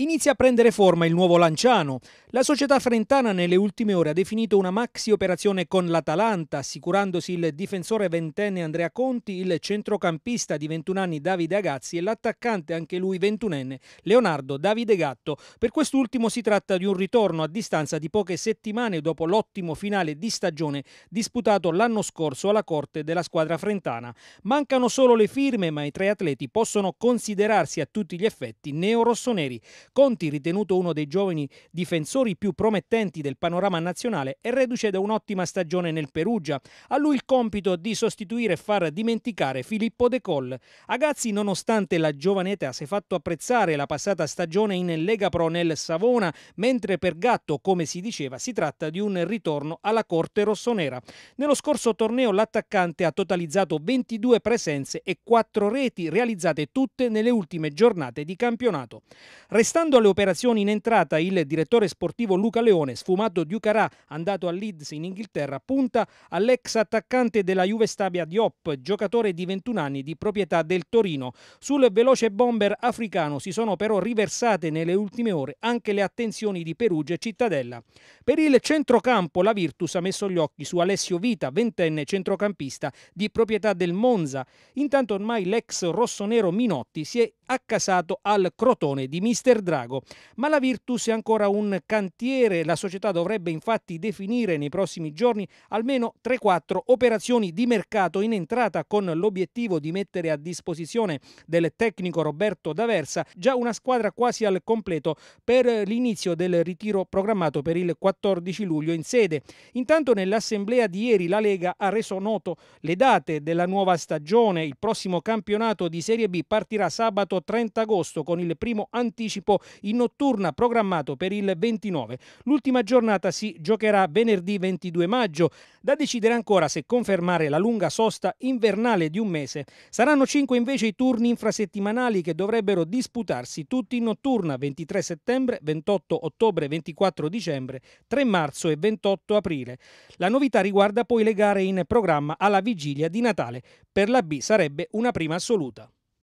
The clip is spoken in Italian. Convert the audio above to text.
Inizia a prendere forma il nuovo Lanciano. La società frentana nelle ultime ore ha definito una maxi operazione con l'Atalanta, assicurandosi il difensore ventenne Andrea Conti, il centrocampista di 21 anni Davide Agazzi e l'attaccante anche lui ventunenne Leonardo Davide Gatto. Per quest'ultimo si tratta di un ritorno a distanza di poche settimane dopo l'ottimo finale di stagione disputato l'anno scorso alla corte della squadra frentana. Mancano solo le firme, ma i tre atleti possono considerarsi a tutti gli effetti neorossoneri. Conti, ritenuto uno dei giovani difensori più promettenti del panorama nazionale, è reduce da un'ottima stagione nel Perugia. A lui il compito di sostituire e far dimenticare Filippo De Col. Agazzi, nonostante la giovane età, si è fatto apprezzare la passata stagione in Lega Pro nel Savona, mentre per Gatto, come si diceva, si tratta di un ritorno alla corte rossonera. Nello scorso torneo l'attaccante ha totalizzato 22 presenze e 4 reti realizzate tutte nelle ultime giornate di campionato. Restando Passando alle operazioni in entrata, il direttore sportivo Luca Leone, sfumato Ducarà, andato a Leeds in Inghilterra, punta all'ex attaccante della Juve Stabia Diop, giocatore di 21 anni di proprietà del Torino. Sul veloce bomber africano si sono però riversate nelle ultime ore anche le attenzioni di Perugia e Cittadella. Per il centrocampo la Virtus ha messo gli occhi su Alessio Vita, ventenne centrocampista di proprietà del Monza. Intanto ormai l'ex rossonero Minotti si è accasato al Crotone di Mister Drago. Ma la Virtus è ancora un cantiere, la società dovrebbe infatti definire nei prossimi giorni almeno 3-4 operazioni di mercato in entrata con l'obiettivo di mettere a disposizione del tecnico Roberto D'Aversa già una squadra quasi al completo per l'inizio del ritiro programmato per il 14 luglio in sede. Intanto nell'assemblea di ieri la Lega ha reso noto le date della nuova stagione. Il prossimo campionato di Serie B partirà sabato 30 agosto con il primo anticipo in notturna programmato per il 29. L'ultima giornata si giocherà venerdì 22 maggio, da decidere ancora se confermare la lunga sosta invernale di un mese. Saranno 5 invece i turni infrasettimanali che dovrebbero disputarsi tutti in notturna 23 settembre, 28 ottobre, 24 dicembre, 3 marzo e 28 aprile. La novità riguarda poi le gare in programma alla vigilia di Natale. Per la B sarebbe una prima assoluta.